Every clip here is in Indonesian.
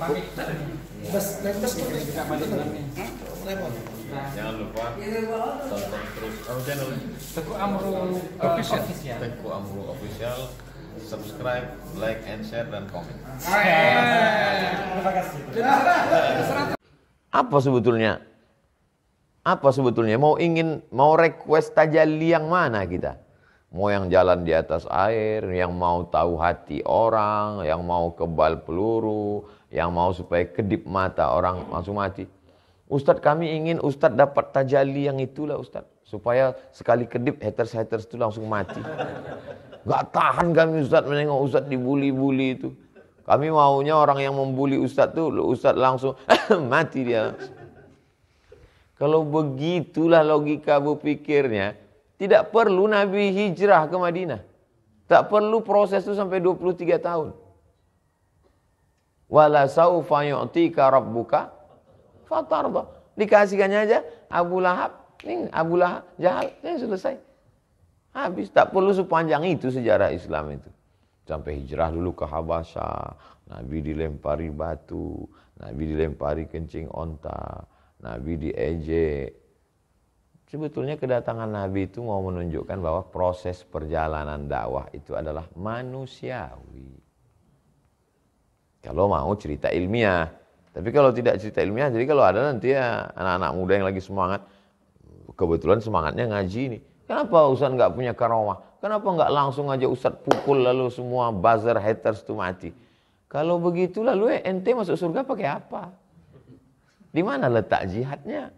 pamit. Bes, naik bes tuh juga balik Repot. Jangan lupa ya, tonton terus oh, ah, channel Teguh Amru eh, Official. Teguh Amru Official subscribe, like, and share, dan komen. Apa sebetulnya? Apa sebetulnya? Mau ingin, mau request aja liang mana kita? Mau yang jalan di atas air, yang mau tahu hati orang, yang mau kebal peluru, yang mau supaya kedip mata orang langsung mati. Ustadz kami ingin Ustadz dapat tajali yang itulah Ustadz. Supaya sekali kedip haters-haters itu langsung mati. Gak tahan kami Ustadz menengok Ustadz dibuli-buli itu. Kami maunya orang yang membuli Ustadz itu Ustadz langsung mati dia. Kalau begitulah logika bu pikirnya, tidak perlu Nabi hijrah ke Madinah. Tak perlu proses itu sampai 23 tahun. Wala saufa yu'tika rabbuka fatarda. Dikasihkannya aja Abu Lahab, ini Abu Lahab, Jahal, ini selesai. Habis, tak perlu sepanjang itu sejarah Islam itu. Sampai hijrah dulu ke Habasyah, Nabi dilempari batu, Nabi dilempari kencing onta, Nabi diejek, Sebetulnya kedatangan Nabi itu mau menunjukkan bahwa proses perjalanan dakwah itu adalah manusiawi. Kalau mau cerita ilmiah, tapi kalau tidak cerita ilmiah, jadi kalau ada nanti ya anak-anak muda yang lagi semangat, kebetulan semangatnya ngaji nih. Kenapa Ustaz nggak punya karomah? Kenapa nggak langsung aja Ustaz pukul lalu semua buzzer haters itu mati? Kalau begitu lalu ente masuk surga pakai apa? Di mana letak jihadnya?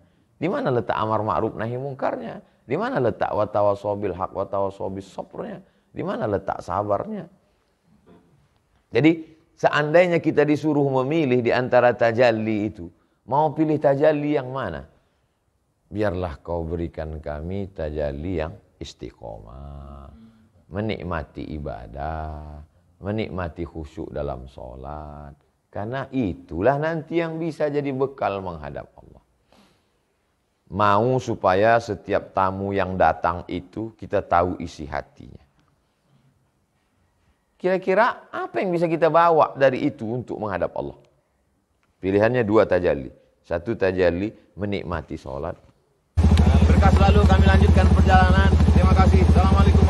Di mana letak amar ma'ruf nahi mungkarnya? Di mana letak watawasobil hak watawasobil sopurnya? Di mana letak sabarnya? Jadi seandainya kita disuruh memilih di antara tajalli itu, mau pilih tajalli yang mana? Biarlah kau berikan kami tajalli yang istiqomah, menikmati ibadah, menikmati khusyuk dalam sholat. Karena itulah nanti yang bisa jadi bekal menghadap Allah mau supaya setiap tamu yang datang itu kita tahu isi hatinya. Kira-kira apa yang bisa kita bawa dari itu untuk menghadap Allah? Pilihannya dua tajalli. Satu tajalli menikmati sholat. Berkah selalu kami lanjutkan perjalanan. Terima kasih. Assalamualaikum.